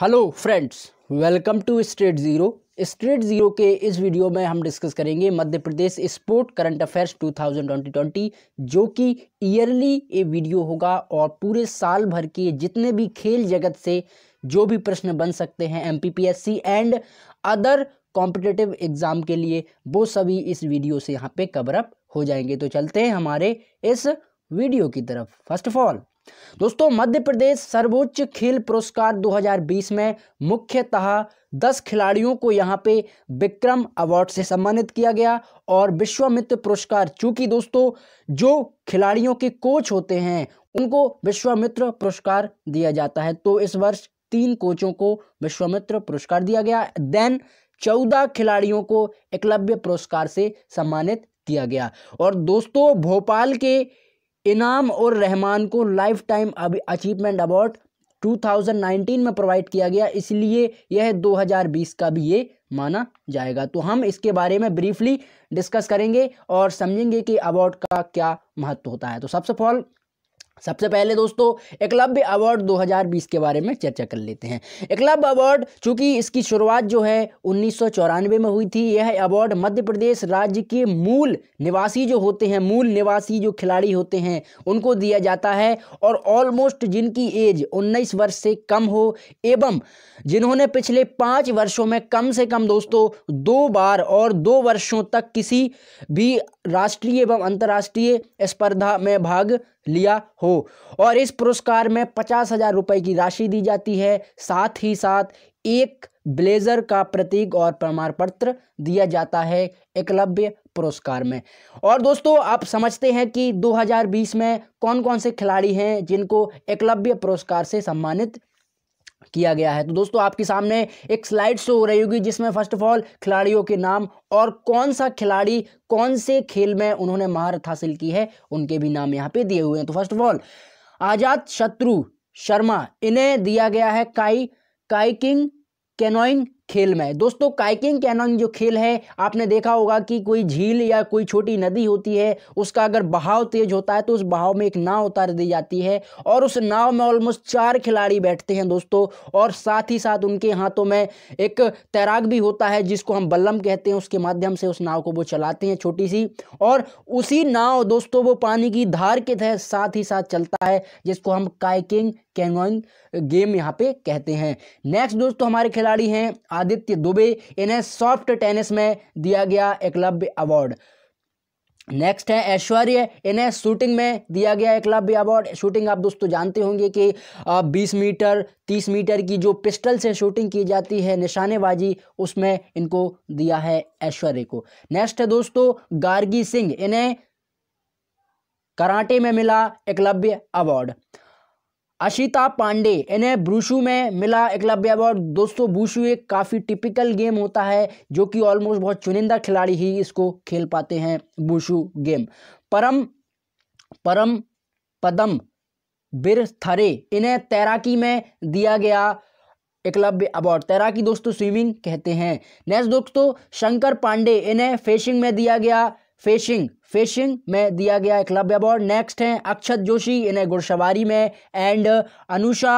hello friends welcome to straight zero straight zero के इस video में हम डिस्कस करेंगे Madhya Pradesh sport current affairs 2020 जो कि ईयरली ये वीडियो होगा और पूरे साल भर के जितने भी खेल जगत से जो भी प्रश्न बन सकते हैं M and other competitive exam के लिए वो सभी इस वीडियो से यहाँ पे कवरअप हो जाएंगे तो चलते हैं हमारे इस वीडियो की तरफ फर्स्ट ऑफ ऑल दोस्तों मध्य प्रदेश सर्वोच्च खेल पुरस्कार 2020 में मुख्यतः 10 खिलाड़ियों को यहां पे विक्रम अवार्ड से सम्मानित किया गया और विश्वामित्र पुरस्कार चूंकि दोस्तों जो खिलाड़ियों के कोच होते हैं उनको विश्वामित्र पुरस्कार दिया जाता है तो इस वर्ष तीन कोचों को विश्वामित्र पुरस्कार दिया गया देन चौदह खिलाड़ियों को एकलव्य पुरस्कार से सम्मानित किया गया और दोस्तों भोपाल के इनाम और रहमान को लाइफ टाइम अचीवमेंट अवार्ड 2019 में प्रोवाइड किया गया इसलिए यह 2020 का भी ये माना जाएगा तो हम इसके बारे में ब्रीफली डिस्कस करेंगे और समझेंगे कि अवार्ड का क्या महत्व होता है तो सबसे फॉल सबसे पहले दोस्तों एकलव्य अवार्ड 2020 के बारे में चर्चा कर लेते हैं एकलव्य अवार्ड चूंकि इसकी शुरुआत जो है उन्नीस में हुई थी यह अवार्ड मध्य प्रदेश राज्य के मूल निवासी जो होते हैं मूल निवासी जो खिलाड़ी होते हैं उनको दिया जाता है और ऑलमोस्ट जिनकी एज 19 वर्ष से कम हो एवं जिन्होंने पिछले पाँच वर्षों में कम से कम दोस्तों दो बार और दो वर्षों तक किसी भी राष्ट्रीय एवं अंतर्राष्ट्रीय स्पर्धा में भाग लिया हो और इस पुरस्कार में पचास हजार रुपये की राशि दी जाती है साथ ही साथ एक ब्लेजर का प्रतीक और प्रमाण पत्र दिया जाता है एकलव्य पुरस्कार में और दोस्तों आप समझते हैं कि 2020 में कौन कौन से खिलाड़ी हैं जिनको एकलव्य पुरस्कार से सम्मानित किया गया है तो दोस्तों आपके सामने एक स्लाइड शो हो रही होगी जिसमें फर्स्ट ऑफ ऑल खिलाड़ियों के नाम और कौन सा खिलाड़ी कौन से खेल में उन्होंने महारत हासिल की है उनके भी नाम यहाँ पे दिए हुए हैं तो फर्स्ट ऑफ ऑल आजाद शत्रु शर्मा इन्हें दिया गया है काई काई किंग कैनोइंग खेल में दोस्तों काइकिंग कैनन जो खेल है आपने देखा होगा कि कोई झील या कोई छोटी नदी होती है उसका अगर बहाव तेज होता है तो उस बहाव में एक नाव उतार दी जाती है और उस नाव में ऑलमोस्ट चार खिलाड़ी बैठते हैं दोस्तों और साथ ही साथ उनके हाथों में एक तैराक भी होता है जिसको हम बल्लम कहते हैं उसके माध्यम से उस नाव को वो चलाते हैं छोटी सी और उसी नाव दोस्तों वो पानी की धार के तहत साथ ही साथ चलता है जिसको हम काइकिंग कैनोन गेम यहाँ पे कहते हैं नेक्स्ट दोस्तों हमारे खिलाड़ी हैं आदित्य दुबे इन्हें सॉफ्ट टेनिस में दिया गया एकलव्य अवार्ड नेक्स्ट है ऐश्वर्य इन्हें शूटिंग में दिया गया एकलव्य अवार्ड शूटिंग आप दोस्तों जानते होंगे कि 20 मीटर 30 मीटर की जो पिस्टल से शूटिंग की जाती है निशानेबाजी उसमें इनको दिया है ऐश्वर्य को नेक्स्ट है दोस्तों गार्गी सिंह इन्हें कराटे में मिला एकलव्य अवार्ड अशिता पांडे इन्हें ब्रूशू में मिला एकलव्य अवार्ड दोस्तों ब्रूशू एक काफ़ी टिपिकल गेम होता है जो कि ऑलमोस्ट बहुत चुनिंदा खिलाड़ी ही इसको खेल पाते हैं ब्रूशू गेम परम परम पदम बिर थरे इन्हें तैराकी में दिया गया एकलव्य अवार्ड तैराकी दोस्तों स्विमिंग कहते हैं नेक्स्ट दोस्तों शंकर पांडे इन्हें फेशिंग में दिया गया फेशिंग फिशिंग में दिया गया एक लव्य अवार्ड नेक्स्ट हैं अक्षत जोशी इन्हें घुड़सवारी में एंड अनुषा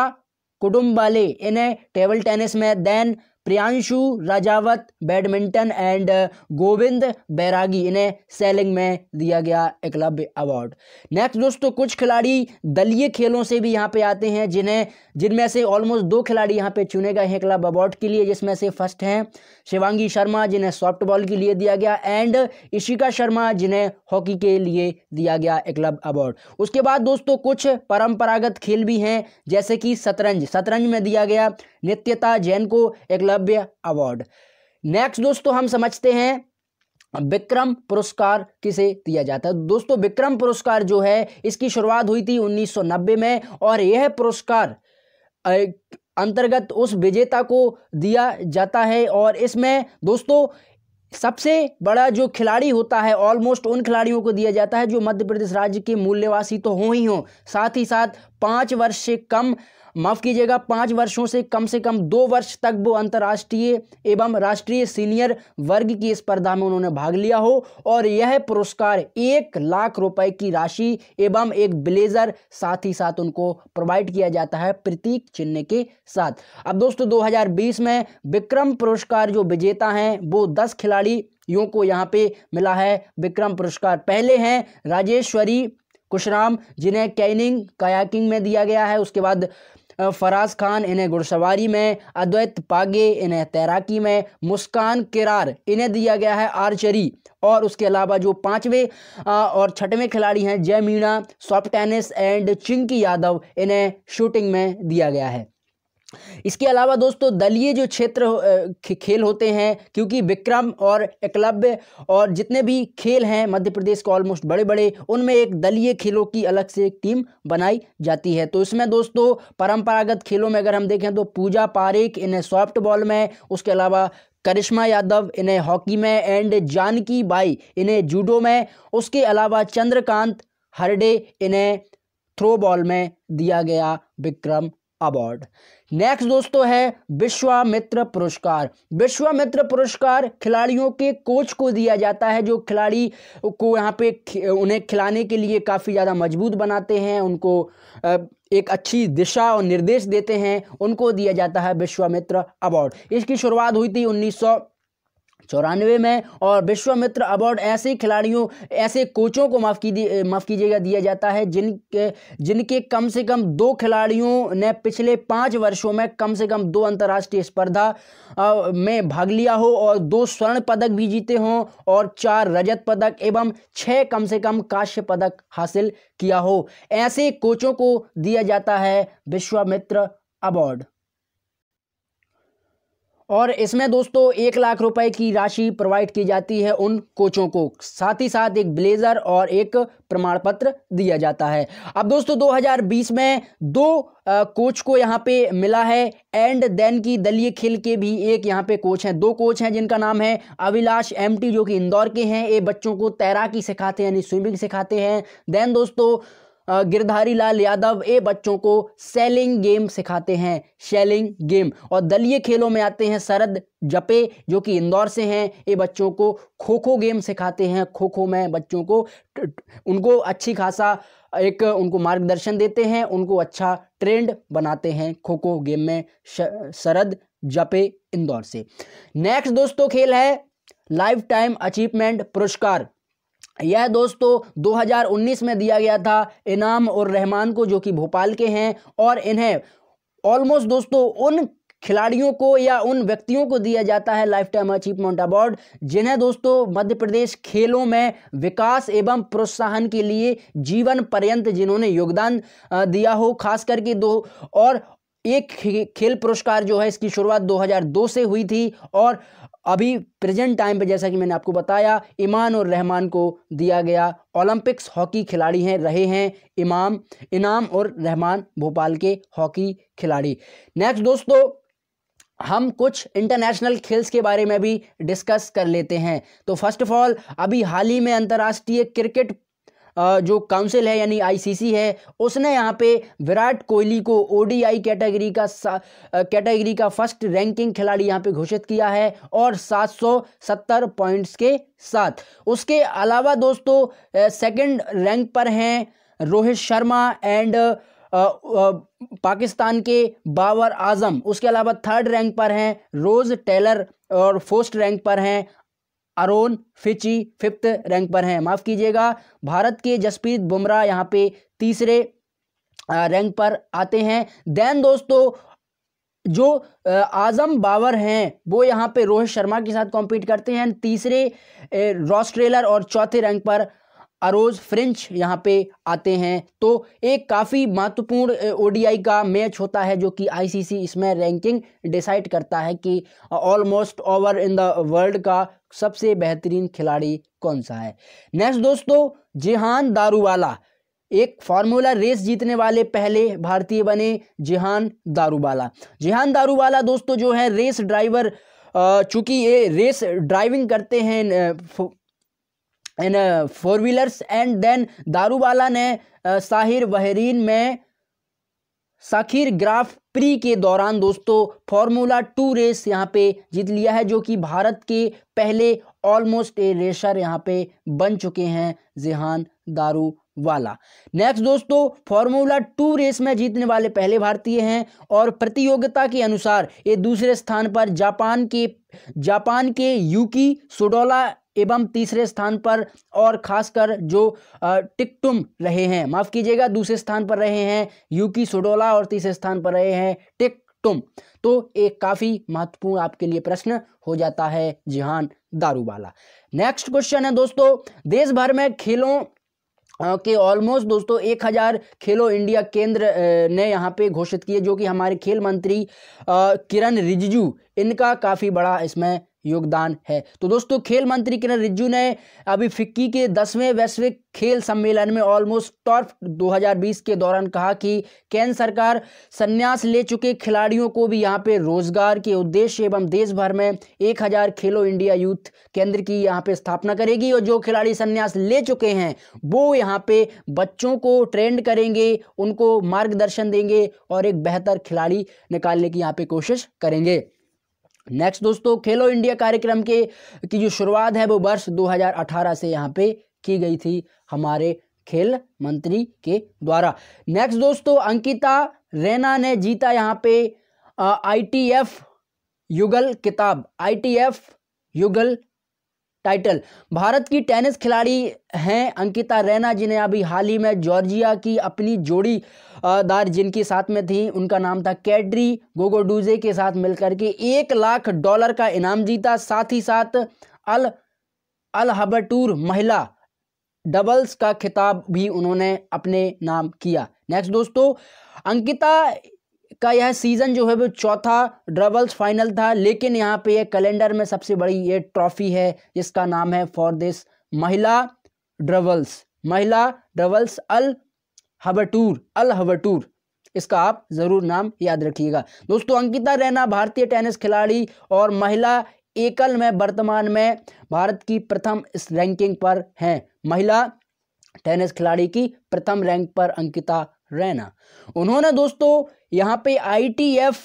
कुटुम्बाले इन्हें टेबल टेनिस में then Priyanshu Rajawat badminton and Govind Bairagi इन्हें सेलिंग में दिया गया एकलव्य अवार्ड नेक्स्ट दोस्तों कुछ खिलाड़ी दलीय खेलों से भी यहाँ पे आते हैं जिन्हें जिनमें से ऑलमोस्ट दो खिलाड़ी यहाँ पे चुने गए हैं क्लब अवार्ड के लिए जिसमें से फर्स्ट हैं शिवांगी शर्मा जिन्हें सॉफ्टबॉल के लिए दिया गया एंड इशिका शर्मा जिन्हें हॉकी के लिए दिया गया एकलब अवार्ड उसके बाद दोस्तों कुछ परंपरागत खेल भी हैं जैसे कि शतरंज शतरंज में दिया गया नित्यता जैन को एकलव्य अवार्ड नेक्स्ट दोस्तों हम समझते हैं विक्रम पुरस्कार किसे दिया जाता है दोस्तों विक्रम पुरस्कार जो है इसकी शुरुआत हुई थी 1990 में और यह पुरस्कार अंतर्गत उस विजेता को दिया जाता है और इसमें दोस्तों सबसे बड़ा जो खिलाड़ी होता है ऑलमोस्ट उन खिलाड़ियों को दिया जाता है जो मध्य प्रदेश राज्य के मूल्यवासी तो हों ही हों साथ ही साथ पाँच वर्ष से कम माफ़ कीजिएगा पाँच वर्षों से कम से कम दो वर्ष तक वो अंतर्राष्ट्रीय एवं राष्ट्रीय सीनियर वर्ग की स्पर्धा में उन्होंने भाग लिया हो और यह पुरस्कार एक लाख रुपए की राशि एवं एक ब्लेजर साथ ही साथ उनको प्रोवाइड किया जाता है प्रतीक चिन्ह के साथ अब दोस्तों 2020 में विक्रम पुरस्कार जो विजेता हैं वो दस खिलाड़ी यों को यहाँ पे मिला है विक्रम पुरस्कार पहले हैं राजेश्वरी कुशराम जिन्हें कैनिंग कायाकिंग में दिया गया है उसके बाद फराज खान इन्हें घुड़सवारी में अद्वैत पागे इन्हें तैराकी में मुस्कान किरार इन्हें दिया गया है आर्चरी और उसके अलावा जो पाँचवें और छठवें खिलाड़ी हैं Jay Meena soft tennis and Chinki Yadav इन्हें शूटिंग में दिया गया है इसके अलावा दोस्तों दलीय जो क्षेत्र खेल होते हैं क्योंकि विक्रम और एकलव्य और जितने भी खेल हैं मध्य प्रदेश के ऑलमोस्ट बड़े बड़े उनमें एक दलीय खेलों की अलग से एक टीम बनाई जाती है तो इसमें दोस्तों परंपरागत खेलों में अगर हम देखें तो पूजा पारेख इन्हें सॉफ्ट बॉल में उसके अलावा करिश्मा यादव इन्हें हॉकी में एंड जानकी बाई इन्हें जूडो में उसके अलावा चंद्रकांत हरडे इन्हें थ्रो बॉल में दिया गया विक्रम अवार्ड नेक्स्ट दोस्तों है विश्वामित्र पुरस्कार विश्वामित्र पुरस्कार खिलाड़ियों के कोच को दिया जाता है जो खिलाड़ी को यहाँ पे उन्हें खिलाने के लिए काफ़ी ज़्यादा मजबूत बनाते हैं उनको एक अच्छी दिशा और निर्देश देते हैं उनको दिया जाता है विश्वामित्र अवार्ड इसकी शुरुआत हुई थी उन्नीस सौ चौरानवे में और विश्वामित्र अवार्ड ऐसे खिलाड़ियों ऐसे कोचों को माफ़ की माफ़ कीजिएगा दिया जाता है जिनके जिनके कम से कम दो खिलाड़ियों ने पिछले पाँच वर्षों में कम से कम दो अंतर्राष्ट्रीय स्पर्धा में भाग लिया हो और दो स्वर्ण पदक भी जीते हों और चार रजत पदक एवं छः कम से कम काश्य पदक हासिल किया हो ऐसे कोचों को दिया जाता है विश्वामित्र अवार्ड और इसमें दोस्तों एक लाख रुपए की राशि प्रोवाइड की जाती है उन कोचों को साथ ही साथ एक ब्लेजर और एक प्रमाण पत्र दिया जाता है अब दोस्तों 2020 में दो आ, कोच को यहाँ पे मिला है एंड देन की दलीय खेल के भी एक यहाँ पे कोच हैं दो कोच हैं जिनका नाम है अविलाश एमटी जो कि इंदौर के हैं ये बच्चों को तैराकी सिखाते हैं यानी स्विमिंग सिखाते हैं देन दोस्तों गिरधारी लाल यादव ये बच्चों को सेलिंग गेम सिखाते हैं शेलिंग गेम और दलीय खेलों में आते हैं शरद जपे जो कि इंदौर से हैं ये बच्चों को खो खो गेम सिखाते हैं खो खो में बच्चों को उनको अच्छी खासा एक उनको मार्गदर्शन देते हैं उनको अच्छा ट्रेंड बनाते हैं खो खो गेम में शरद जपे इंदौर से नेक्स्ट दोस्तों खेल है लाइफ टाइम अचीवमेंट पुरस्कार यह दोस्तों 2019 में दिया गया था इनाम और रहमान को जो कि भोपाल के हैं और इन्हें ऑलमोस्ट दोस्तों उन खिलाड़ियों को या उन व्यक्तियों को दिया जाता है लाइफ टाइम अचीवमेंट अवार्ड जिन्हें दोस्तों मध्य प्रदेश खेलों में विकास एवं प्रोत्साहन के लिए जीवन पर्यंत जिन्होंने योगदान दिया हो खास करके दो और एक खेल पुरस्कार जो है इसकी शुरुआत 2002 से हुई थी और अभी प्रेजेंट टाइम पे जैसा कि मैंने आपको बताया ईमान और रहमान को दिया गया ओलंपिक्स हॉकी खिलाड़ी हैं रहे हैं इमाम इनाम और रहमान भोपाल के हॉकी खिलाड़ी नेक्स्ट दोस्तों हम कुछ इंटरनेशनल खेल्स के बारे में भी डिस्कस कर लेते हैं तो फर्स्ट ऑफ ऑल अभी हाल ही में अंतर्राष्ट्रीय क्रिकेट जो काउंसिल है यानी आईसीसी है उसने यहाँ पे विराट कोहली को ओडीआई कैटेगरी का कैटेगरी का फर्स्ट रैंकिंग खिलाड़ी यहाँ पे घोषित किया है और 770 पॉइंट्स के साथ उसके अलावा दोस्तों सेकंड रैंक पर हैं रोहित शर्मा एंड पाकिस्तान के बाबर आजम उसके अलावा थर्ड रैंक पर हैं रोज़ टेलर और फोर्थ रैंक पर हैं अरोन फिची फिफ्थ रैंक पर हैं माफ़ कीजिएगा भारत के जसप्रीत बुमराह यहाँ पे तीसरे रैंक पर आते हैं देन दोस्तों जो आज़म बावर हैं वो यहाँ पे रोहित शर्मा के साथ कॉम्पीट करते हैं तीसरे रॉस्ट्रेलर और चौथे रैंक पर अरोज फ्रेंच यहाँ पे आते हैं तो एक काफ़ी महत्वपूर्ण ओडीआई का मैच होता है जो कि आईसीसी इसमें रैंकिंग डिसाइड करता है कि almost over in the world का सबसे बेहतरीन खिलाड़ी कौन सा है नेक्स्ट दोस्तों जिहान दारूवाला एक फार्मूला रेस जीतने वाले पहले भारतीय बने जिहान दारूवाला जिहान दारूवाला दोस्तों जो है रेस ड्राइवर चूंकि ये रेस ड्राइविंग करते हैं in four wheelers and then Daruwala ने साहिर बहरीन में साखिर ग्राफ प्री के दौरान दोस्तों फॉर्मूला टू रेस यहाँ पे जीत लिया है जो कि भारत के पहले ऑलमोस्ट ए रेसर यहाँ पे बन चुके हैं जिहान दारू वाला नेक्स्ट दोस्तों फॉर्मूला टू रेस में जीतने वाले पहले भारतीय हैं और प्रतियोगिता के अनुसार ये दूसरे स्थान पर जापान के जापान के यूकी सुडोला एवं तीसरे स्थान पर और खासकर जो टिकटुम रहे हैं माफ़ कीजिएगा दूसरे स्थान पर रहे हैं यूकी सोडोला और तीसरे स्थान पर रहे हैं टिक तो एक काफ़ी महत्वपूर्ण आपके लिए प्रश्न हो जाता है जिहान दारूवाला नेक्स्ट क्वेश्चन है दोस्तों देश भर में खेलों के ऑलमोस्ट दोस्तों एक हज़ार खेलो इंडिया केंद्र ने यहाँ पे घोषित किए जो कि हमारे खेल मंत्री किरण रिजिजू इनका काफ़ी बड़ा इसमें योगदान है तो दोस्तों खेल मंत्री किरण रिज्जू ने अभी फिक्की के दसवें वैश्विक खेल सम्मेलन में ऑलमोस्ट टॉर्फ 2020 के दौरान कहा कि केंद्र सरकार संन्यास ले चुके खिलाड़ियों को भी यहाँ पे रोजगार के उद्देश्य एवं देश भर में 1000 खेलो इंडिया यूथ केंद्र की यहाँ पे स्थापना करेगी और जो खिलाड़ी संन्यास ले चुके हैं वो यहाँ पे बच्चों को ट्रेंड करेंगे उनको मार्गदर्शन देंगे और एक बेहतर खिलाड़ी निकालने की यहाँ पे कोशिश करेंगे नेक्स्ट दोस्तों खेलो इंडिया कार्यक्रम के की जो शुरुआत है वो वर्ष 2018 से यहाँ पे की गई थी हमारे खेल मंत्री के द्वारा नेक्स्ट दोस्तों अंकिता रैना ने जीता यहाँ पे आईटीएफ युगल किताब आईटीएफ युगल टाइटल भारत की टेनिस खिलाड़ी हैं अंकिता रैना जिन्हें अभी हाल ही में जॉर्जिया की अपनी जोड़ी दार जिनके साथ में थी उनका नाम था कैडरी गोगोडूजे के साथ मिलकर के एक लाख डॉलर का इनाम जीता साथ ही साथ अल अल हबटूर महिला डबल्स का खिताब भी उन्होंने अपने नाम किया नेक्स्ट दोस्तों अंकिता का यह सीज़न जो है वो चौथा डबल्स फाइनल था लेकिन यहाँ पे यह कैलेंडर में सबसे बड़ी ये ट्रॉफी है जिसका नाम है फॉर दिस महिला ड्रबल्स महिला डबल्स अल हबटूर अल हबटूर इसका आप ज़रूर नाम याद रखिएगा दोस्तों अंकिता रैना भारतीय टेनिस खिलाड़ी और महिला एकल में वर्तमान में भारत की प्रथम इस रैंकिंग पर हैं महिला टेनिस खिलाड़ी की प्रथम रैंक पर अंकिता रैना उन्होंने दोस्तों यहाँ पे आईटीएफ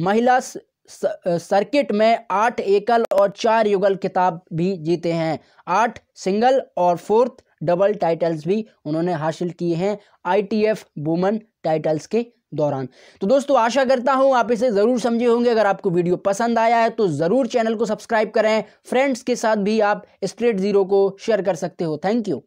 महिला सर्किट में आठ एकल और चार युगल किताब भी जीते हैं आठ सिंगल और फोर्थ डबल टाइटल्स भी उन्होंने हासिल किए हैं आईटीएफ वुमन टाइटल्स के दौरान तो दोस्तों आशा करता हूं आप इसे ज़रूर समझे होंगे अगर आपको वीडियो पसंद आया है तो ज़रूर चैनल को सब्सक्राइब करें फ्रेंड्स के साथ भी आप स्ट्रेट ज़ीरो को शेयर कर सकते हो थैंक यू